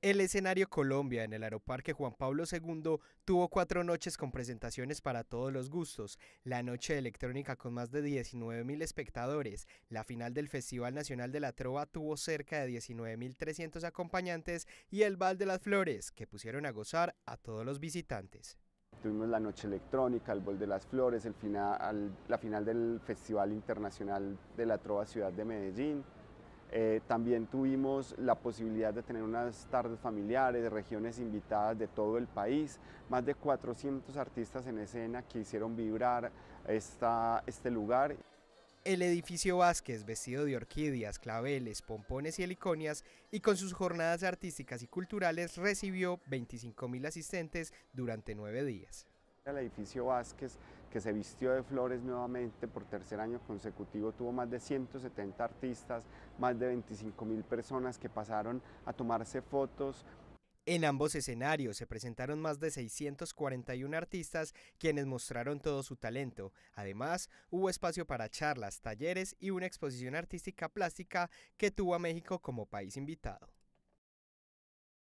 El escenario Colombia en el Aeroparque Juan Pablo II tuvo cuatro noches con presentaciones para todos los gustos, la noche electrónica con más de 19.000 espectadores, la final del Festival Nacional de la Trova tuvo cerca de 19.300 acompañantes y el Val de las Flores, que pusieron a gozar a todos los visitantes. Tuvimos la noche electrónica, el Val de las Flores, la final del Festival Internacional de la Trova Ciudad de Medellín, eh, también tuvimos la posibilidad de tener unas tardes familiares, de regiones invitadas de todo el país, más de 400 artistas en escena que hicieron vibrar este lugar. El edificio Vázquez, vestido de orquídeas, claveles, pompones y heliconias, y con sus jornadas artísticas y culturales recibió 25.000 asistentes durante nueve días. El edificio Vázquez, que se vistió de flores nuevamente por tercer año consecutivo, tuvo más de 170 artistas, más de 25 mil personas que pasaron a tomarse fotos. En ambos escenarios se presentaron más de 641 artistas quienes mostraron todo su talento. Además, hubo espacio para charlas, talleres y una exposición artística plástica que tuvo a México como país invitado.